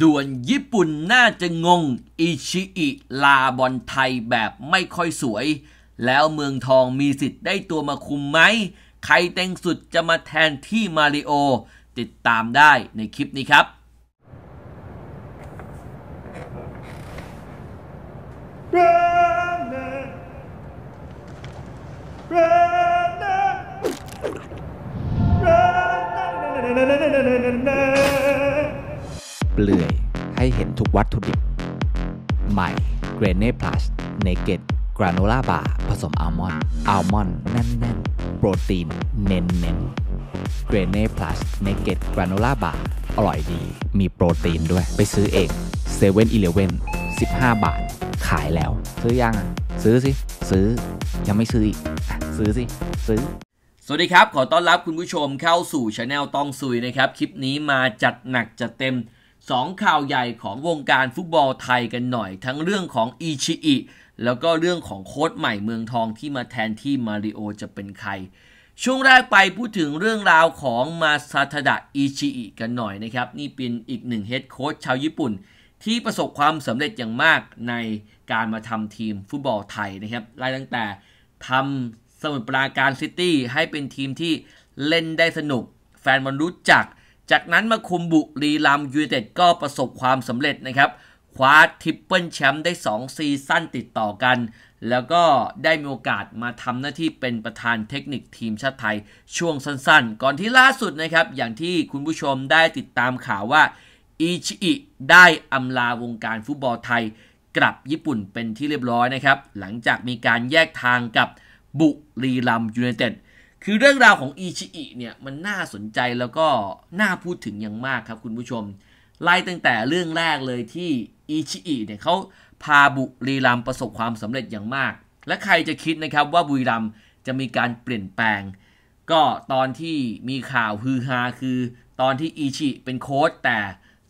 ด่วนญี่ปุ่นน่าจะงง อิชิอิ ลาบอลไทยแบบไม่ค่อยสวย แล้วเมืองทองมีสิทธิ์ได้ตัวมาคุมไหม ใครเต็งสุดจะมาแทนที่มาริโอ ติดตามได้ในคลิปนี้ครับเ u n run, r นเนเ n run, r u นเนเ run, run, นเนเปลือยให้เห็นทุกวัตถุดิบ ใหม่เกรเน่พลัสเนเกตกราโนล่าบาร์ผสมอัลมอนด์อัลมอนด์แน่นๆ โปรตีนเน้นๆเกรเน่พลัสเนเกตกราโนล่าบาร์อร่อยดี มีโปรตีนด้วย ไปซื้อเองเซเว่นอีเลเว่นสิบห้าบาท ขายแล้ว ซื้อยังซื้อสิ ซื้อ ยังไม่ซื้ออีกซื้อสิ ซื้อ สวัสดีครับ ขอต้อนรับคุณผู้ชมเข้าสู่ช anel ต้องซุยนะครับคลิปนี้มาจัดหนักจัดเต็มสองข่าวใหญ่ของวงการฟุตบอลไทยกันหน่อย ทั้งเรื่องของอีชิอิแล้วก็เรื่องของโค้ชใหม่เมืองทองที่มาแทนที่มาริโอจะเป็นใคร ช่วงแรกไปพูดถึงเรื่องราวของมาซาทดะอิชิอิกันหน่อยนะครับ นี่เป็นอีกหนึ่งเฮดโค้ชชาวญี่ปุ่น ที่ประสบความสำเร็จอย่างมากในการมาทำทีมฟุตบอลไทยนะครับไล่ตั้งแต่ทำสมุทรปราการซิตี้ ให้เป็นทีมที่เล่นได้สนุก แฟนบอลรู้จักจากนั้นมาคุมบุรีรัมยูเต็ดก็ประสบความสำเร็จนะครับคว้าทริปเปิลแชมป์ได้ 2 ซีซั่นติดต่อกัน แล้วก็ได้มีโอกาสมาทำหน้าที่เป็นประธานเทคนิคทีมชาติไทย ช่วงสั้นๆ ก่อนที่ล่าสุดนะครับ อย่างที่คุณผู้ชมได้ติดตามข่าวว่าอิชิอิได้อำลาวงการฟุตบอลไทยกลับญี่ปุ่นเป็นที่เรียบร้อยนะครับ หลังจากมีการแยกทางกับบุรีรัมยูเนเต็ดคือเรื่องราวของอีชิอิเนี่ยมันน่าสนใจแล้วก็น่าพูดถึงอย่างมากครับ คุณผู้ชมไล่ตั้งแต่เรื่องแรกเลยที่อีชิอิเนี่ยเขาพาบุรีรัมประสบความสำเร็จอย่างมาก และใครจะคิดนะครับว่าบุรีรัมจะมีการเปลี่ยนแปลง ก็ตอนที่มีข่าวฮือฮาคือ ตอนที่อีชิเป็นโค้ชแต่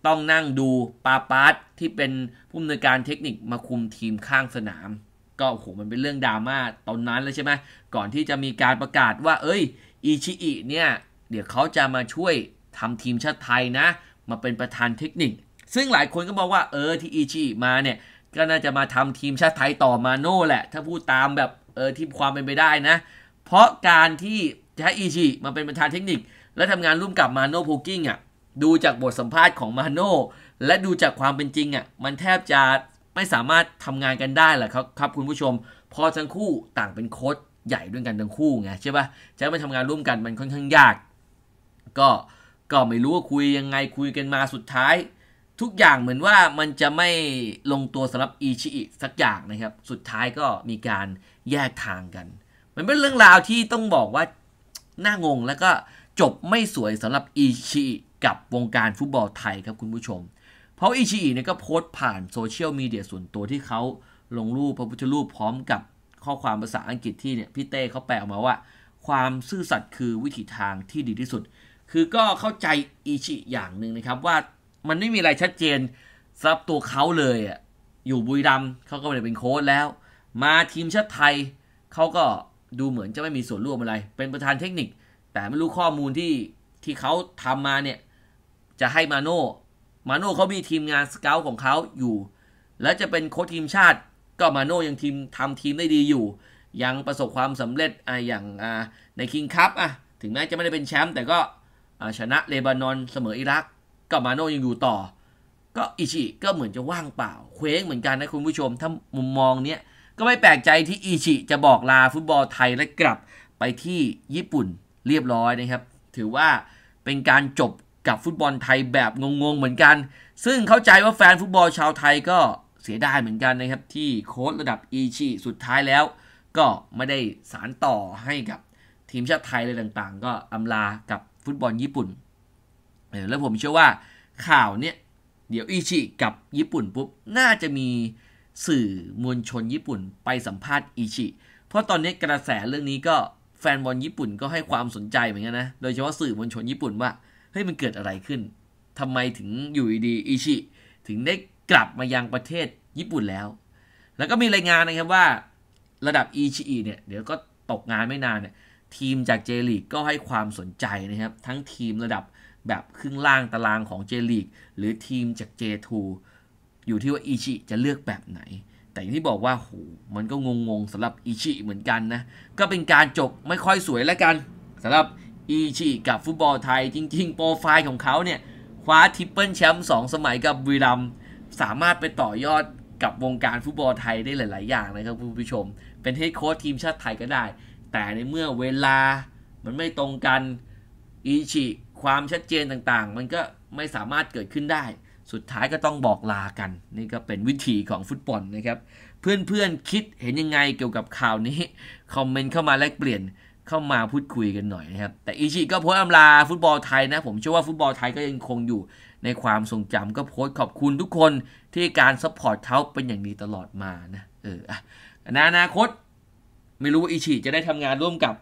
ต้องนั่งดูปาปาร์ตที่เป็นผู้อำนวยการเทคนิคมาคุมทีมข้างสนามก็โอ้โหมันเป็นเรื่องดราม่าตอนนั้นเลยใช่ไหมก่อนที่จะมีการประกาศว่า เอ้ยอิชิอิเนี่ยเดี๋ยวเขาจะมาช่วยทำทีมชาติไทยนะ มาเป็นประธานเทคนิค ซึ่งหลายคนก็บอกว่าเออที่อิชิอิมาเนี่ยก็น่าจะมาทำทีมชาติไทยต่อมาโน่แหละ ถ้าพูดตามแบบ เออที่ความเป็นไปได้นะ เพราะการที่ให้อิชิมาเป็นประธานเทคนิค และทำงานร่วมกับมาโน่พูกิ้งอ่ะดูจากบทสัมภาษณ์ของมาโน่และดูจากความเป็นจริงอ่ะมันแทบจะไม่สามารถทำงานกันได้แหละครับครับคุณผู้ชม พอทั้งคู่ต่างเป็นโค้ดใหญ่ด้วยกันทั้งคู่ไงใช่ปะ่ะจะมาทำงานร่วมกันมันค่อนข้างยาก ก็ก็ไม่รู้ว่าคุยยังไงคุยกันมาสุดท้าย ทุกอย่างเหมือนว่ามันจะไม่ลงตัวสำหรับอีชิอิสักอย่างนะครับสุดท้ายก็มีการแยกทางกัน มันเป็นเรื่องราวที่ต้องบอกว่าน่างงแล้วก็จบไม่สวยสำหรับอีชิกับวงการฟุตบอลไทยครับคุณผู้ชมเพราะอิชิอิเนี่ยก็โพสต์ผ่านโซเชียลมีเดียส่วนตัวที่เขาลงรูปพระพุทธรูปพร้อมกับข้อความภาษาอังกฤษที่เนี่ยพี่เต้เขาแปลออกมาว่า ความซื่อสัตย์คือวิถีทางที่ดีที่สุด คือก็เข้าใจอิชิอย่างหนึ่งนะครับว่ามันไม่มีอะไรชัดเจนสำหรับตัวเขาเลยอ่ะ อยู่บุรีรัมเขาก็ไม่ได้เป็นโค้ชแล้ว มาทีมชาติไทยเขาก็ดูเหมือนจะไม่มีส่วนร่วมอะไร เป็นประธานเทคนิค แต่ไม่รู้ข้อมูลที่ที่เขาทำมาเนี่ยจะให้มาโนมาโน่เขามีทีมงานสเกลของเขาอยู่ และจะเป็นโค้ชทีมชาติก็มาโน่ยังทีมทำทีมได้ดีอยู่ ยังประสบความสำเร็จอ่ะอย่างอ่าในคิงคัพอ่ะถึงแม้จะไม่ได้เป็นแชมป์แต่ก็ชนะเลบานอนเสมออิรักก็มาโน่ยังอยู่ต่อ ก็อิชิก็เหมือนจะว่างเปล่า เคว้งเหมือนกันนะคุณผู้ชมถ้ามุมมองเนี้ยก็ไม่แปลกใจที่อิชิ จะบอกลาฟุตบอลไทยและกลับ ไปที่ญี่ปุ่นเรียบร้อยนะครับถือว่าเป็นการจบกับฟุตบอลไทยแบบงงๆเหมือนกัน ซึ่งเข้าใจว่าแฟนฟุตบอลชาวไทยก็เสียดายเหมือนกันนะครับที่โค้ชระดับอีชิสุดท้ายแล้ว ก็ไม่ได้สารต่อให้กับ ทีมชาติไทยอะไรต่างๆ ก็อำลากับฟุตบอลญี่ปุ่น แล้วผมเชื่อว่าข่าวเนี้ยเดี๋ยวอิชิกับญี่ปุ่นปุ๊บน่าจะมีสื่อมวลชนญี่ปุ่น ไปสัมภาษณ์อิชิเพราะตอนนี้กระแสเรื่องนี้ก็แฟนบอลญี่ปุ่นก็ให้ความสนใจเหมือนกันนะ โดยเฉพาะสื่อมวลชนญี่ปุ่นว่าฮ้ยมันเกิดอะไรขึ้น ทำไมถึงอยู่ดี อิชิ ถึงได้กลับมายังประเทศญี่ปุ่นแล้ว แล้วก็มีรายงานนะครับว่าระดับอิชิเนี่ยเดี๋ยวก็ตกงานไม่นานเนี่ยทีมจากเจลีกก็ให้ความสนใจนะครับ ทั้งทีมระดับแบบครึ่งล่างตารางของเจลีกหรือทีมจากเจทูอยู่ที่ว่าอิชิจะเลือกแบบไหน แต่อย่างที่บอกว่าโหมันก็งงๆสำหรับอิชิเหมือนกันนะก็เป็นการจบไม่ค่อยสวยแล้วกันสำหรับอีชิกับฟุตบอลไทยจริง ๆ โปรไฟล์ของเขาเนี่ย คว้าทริปเปิลแชมป์สองสมัยกับวีรัมสามารถไปต่อยอดกับวงการฟุตบอลไทยได้หลาย ๆ อย่างนะครับคุณผู้ชม เป็นเฮดโค้ชทีมชาติไทยก็ได้ แต่ในเมื่อเวลามันไม่ตรงกันอีชิความชัดเจนต่างๆ มันก็ไม่สามารถเกิดขึ้นได้ สุดท้ายก็ต้องบอกลากันนี่ก็เป็นวิธีของฟุตบอลนะครับเพื่อนๆคิดเห็นยังไงเกี่ยวกับข่าวนี้คอมเมนต์เข้ามาแลกเปลี่ยนเข้ามาพูดคุยกันหน่อยนะครับ แต่อิชิก็โพสอำลาฟุตบอลไทยนะ ผมเชื่อว่าฟุตบอลไทยก็ยังคงอยู่ในความทรงจำก็โพสขอบคุณทุกคนที่การซัพพอร์ตเขาเป็นอย่างดีตลอดมานะเอออนอนาคตไม่รู้ว่าอิชิจะได้ทำงานร่วมกับ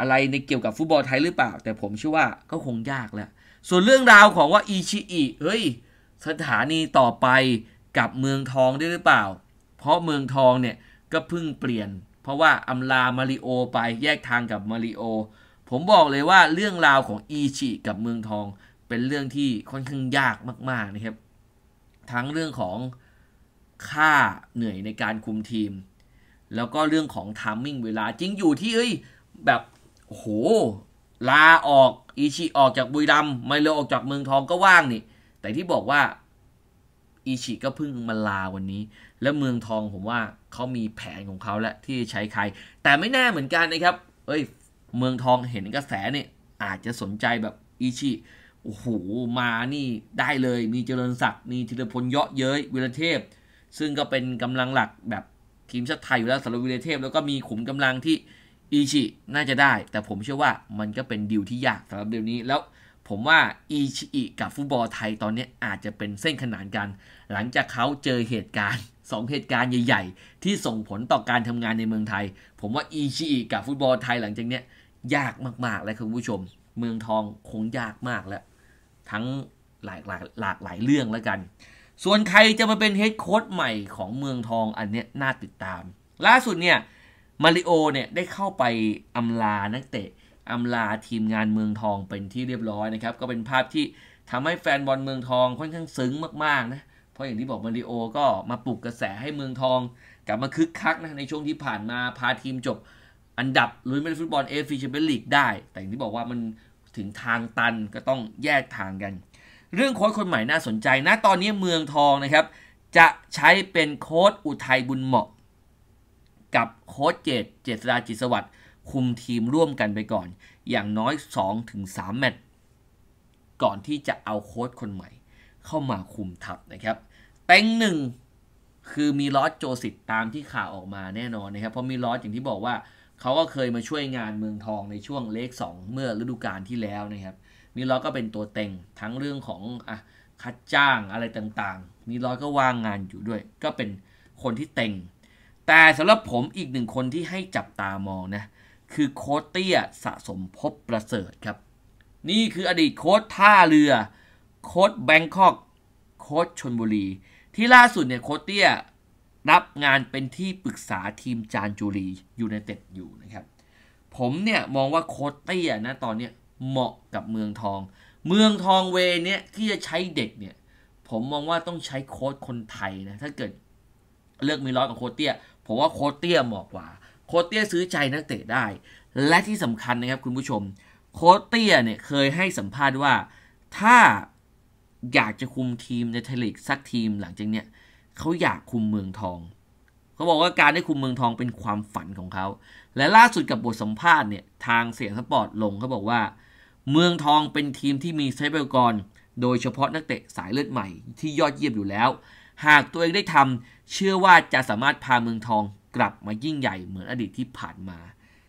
อะไรในเกี่ยวกับฟุตบอลไทยหรือเปล่า แต่ผมเชื่อว่าก็คงยากแล้ว ส่วนเรื่องราวของว่าอิชิอิเฮ้ย สถานีต่อไปกับเมืองทองได้หรือเปล่า เพราะเมืองทองเนี่ยก็เพิ่งเปลี่ยนเพราะว่าอาลา มาริโอไปแยกทางกับมาริโอ ผมบอกเลยว่าเรื่องราวของอีชิกับเมืองทองเป็นเรื่องที่ค่อนข้างยากมากๆนะครับ ทั้งเรื่องของค่าเหนื่อยในการคุมทีม แล้วก็เรื่องของทามมิ่งเวลา จริงอยู่ที่เอ้ยแบบโหลาออกอีชิออกจากบุยรัมไมโลออกจากเมืองทองก็ว่างนี่ แต่ที่บอกว่าอิชิก็เพิ่งมาลาวันนี้ และเมืองทองผมว่าเขามีแผนของเขาแลละที่ใช้ใคร แต่ไม่แน่เหมือนกันนะครับ เอ้ย เมืองทองเห็นกระแสเนี่ยอาจจะสนใจแบบอิชิโอ้โหมานี่ได้เลย มีเจริญศักดิ์มีธีรพลเยอะเย้ยวิรเทพ ซึ่งก็เป็นกำลังหลักแบบทีมชาติไทยอยู่แล้วสำหรับวิรเทพแล้วก็มีขุมกำลังที่อิชิ น่าจะได้แต่ผมเชื่อว่ามันก็เป็นดิวที่ยากสำหรับเดี๋ยวนี้แล้วผมว่าอีชิอิกับฟุตบอลไทยตอนนี้อาจจะเป็นเส้นขนานกัน หลังจากเขาเจอเหตุการณ์สองเหตุการณ์ใหญ่ๆ ที่ส่งผลต่อการทำงานในเมืองไทย ผมว่าอีชิอิกับฟุตบอลไทยหลังจากนี้ยากมากๆเลยคุณผู้ชม เมืองทองคงยากมากแล้วทั้งหลายหลายหลากหลายเรื่องแล้วกัน ส่วนใครจะมาเป็นเฮดโค้ชใหม่ของเมืองทองอันนี้น่าติดตาม ล่าสุดเนี่ยมาริโอเนี่ยได้เข้าไปอำลานักเตะอาลาทีมงานเมืองทองเป็นที่เรียบร้อยนะครับ ก็เป็นภาพที่ทำให้แฟนบอลเมืองทอง ค่อนข้างซึ้งมากๆนะเพราะอย่างที่บอกมาริโอก็มาปลุกกระแสให้เมืองทอง กลับมาคึกคักนะในช่วงที่ผ่านมาพาทีมจบอันดับลุ้นไปฟุตบอลเอฟซีแชมเปี้ยนลีกได้ แต่อย่างที่บอกว่ามันถึงทางตันก็ต้องแยกทางกัน เรื่องโค้ชคนใหม่น่าสนใจนะตอนนี้เมืองทองนะครับจะใช้เป็นโค้ชอุทัยบุญเหมาะ กับโค้ชเจตเจษฎาจิตสวัสดิ์คุมทีมร่วมกันไปก่อน อย่างน้อย2-3แมตช์ก่อนที่จะเอาโค้ชคนใหม่ เข้ามาคุมทัพนะครับเต็งหนึ่งคือมีลอสโจสิตตามที่ข่าวออกมาแน่นอนนะครับเพราะมีลอสอย่างที่บอกว่า เขาก็เคยมาช่วยงานเมืองทองในช่วงเลข2เมื่อฤดูกาลที่แล้วนะครับ มีลอสก็เป็นตัวเต็งทั้งเรื่องของอ่ะคัดจ้างอะไรต่าง ๆ มีลอสก็ว่างงานอยู่ด้วย ก็เป็นคนที่เต็งแต่สำหรับผมอีกหนึ่งคนที่ให้จับตามองนะเคือโค้เตี้ยสะสมพบประเสริฐครับ นี่คืออดีตโค้ดท่าเรือ โค้ดแบงคอก โค้ดชนบุรี ที่ล่าสุดเนี่ยโค้เตี้ยรับงานเป็นที่ปรึกษาทีมจานจุรียูไนเต็ดอยู่นะครับ ผมเนี่ยมองว่าโค้เตี้ยนะตอนนี้เหมาะกับเมืองทอง เมืองทองเวเนี่ยที่จะใช้เด็กเนี่ยผมมองว่าต้องใช้โค้ดคนไทยนะถ้าเกิดเลือกมีร้อยกับโค้เตี้ย ผมว่าโค้เตี้ยเหมาะกว่าคเตี้ยซื้อใจนักเตะได้ และที่สำคัญนะครับคุณผู้ชม โคเตี้ยเนี่ยเคยให้สัมภาษณ์ว่าถ้าอยากจะคุมทีมในไทยลีกสักทีมหลังจากเนี้ยเขาอยากคุมเมืองทองเขาบอกว่าการได้คุมเมืองทองเป็นความฝันของเขาและล่าสุดกับบทสัมภาษณ์เนี่ยทางเสียงสปอร์ตลงเขาบอกว่า เมืองทองเป็นทีมที่มีซเบอร์กรโดยเฉพาะนักเตะสายเลือดใหม่ที่ยอดเยี่ยมอยู่แล้ว หากตัวเองได้ทำเชื่อว่าจะสามารถพาเมืองทองกลับมายิ่งใหญ่เหมือนอดีตที่ผ่านมา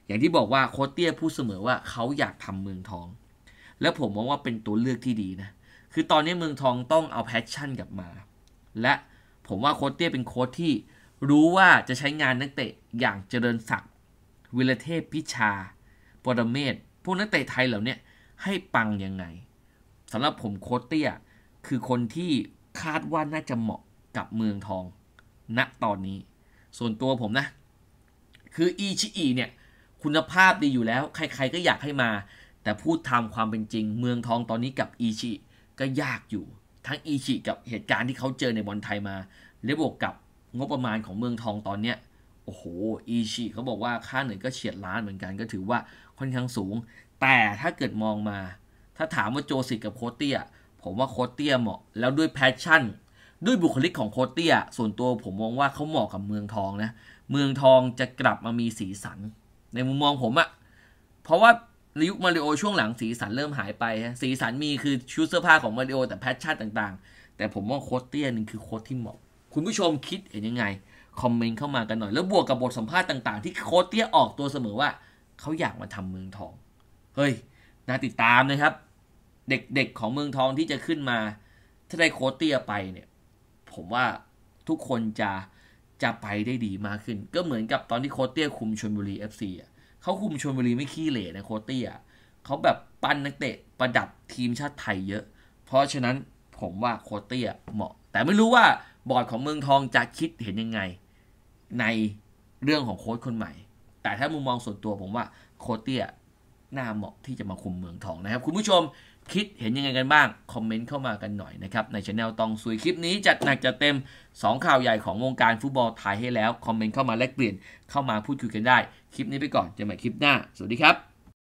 อย่างที่บอกว่าโคเตี้ยพูดเสมอว่าเขาอยากทำเมืองทอง และผมมองว่าเป็นตัวเลือกที่ดีนะ คือตอนนี้เมืองทองต้องเอาแพชชั่นกลับมา และผมว่าโคเตี้ยเป็นโค้ชที่รู้ว่าจะใช้งานนักเตะอย่างเจริญศักดิ์วิรเทพพิชาปรเมศพวกนักเตะไทยเหล่านี้ให้ปังยังไงสำหรับผมโคเตี้ยคือคนที่คาดว่าน่าจะเหมาะกับเมืองทองณนะตอนนี้ส่วนตัวผมนะ คืออีชิอีเนี่ยคุณภาพดีอยู่แล้วใครๆก็อยากให้มา แต่พูดทำความเป็นจริงเมืองทองตอนนี้กับอีชิก็ยากอยู่ทั้งอีชิกับเหตุการณ์ที่เขาเจอในบอลไทยมาและบวกกับงบประมาณของเมืองทองตอนเนี้ยโอ้โห อีชิเขาบอกว่าค่าเหนื่อยก็เฉียดล้านเหมือนกันก็ถือว่าค่อนข้างสูง แต่ถ้าเกิดมองมา ถ้าถามว่าโจสิกับโคเตียผมว่าโคเตียเหมาะแล้วด้วยแพชชั่นด้วยบุคลิกของโคตเตียส่วนตัวผมมองว่าเขาเหมาะกับเมืองทองนะ เมืองทองจะกลับมามีสีสันในมุมมองผมอะเพราะว่ายุคมาริโอช่วงหลังสีสันเริ่มหายไป สีสันมีคือชุดเสื้อผ้าของมาริโอแต่แพชชั่นต่าง ๆ แต่ผมว่าโคตเตียนึงคือโคตที่เหมาะ คุณผู้ชมคิดเห็นยังไงคอมเมนต์เข้ามากันหน่อยแล้วบวกกับบทสัมภาษณ์ต่างๆที่โคตเตียออกตัวเสมอว่าเขาอยากมาทำเมืองทอง เฮ้ยน่าติดตามนะครับ เด็กๆของเมืองทองที่จะขึ้นมา ถ้าได้โคตเตียไปเนี่ยผมว่าทุกคนจะจะไปได้ดีมากขึ้น ก็เหมือนกับตอนที่โคเตี้ยคุมชนบุรี FC อ่ะเขาคุมชนบุรีไม่ขี้เหร่นะโคเตี้ยเขาแบบปั้นนักเตะประดับทีมชาติไทยเยอะ เพราะฉะนั้นผมว่าโคเตี้ยเหมาะ แต่ไม่รู้ว่าบอร์ดของเมืองทองจะคิดเห็นยังไง ในเรื่องของโค้ชคนใหม่ แต่ถ้ามุมมองส่วนตัวผมว่าโคเตี้ยน่าเหมาะที่จะมาคุมเมืองทองนะครับ คุณผู้ชมคิดเห็นยังไงกันบ้าง คอมเมนต์เข้ามากันหน่อยนะครับ ในช anel ตองซุยคลิปนี้ จัดหนักจัดเต็ม 2 ข่าวใหญ่ของวงการฟุตบอลไทยให้แล้ว คอมเมนต์เข้ามาแลกเปลี่ยนเข้ามาพูดคุยกันได้ คลิปนี้ไปก่อนเจอกันใหม่คลิปหน้าสวัสดีครับ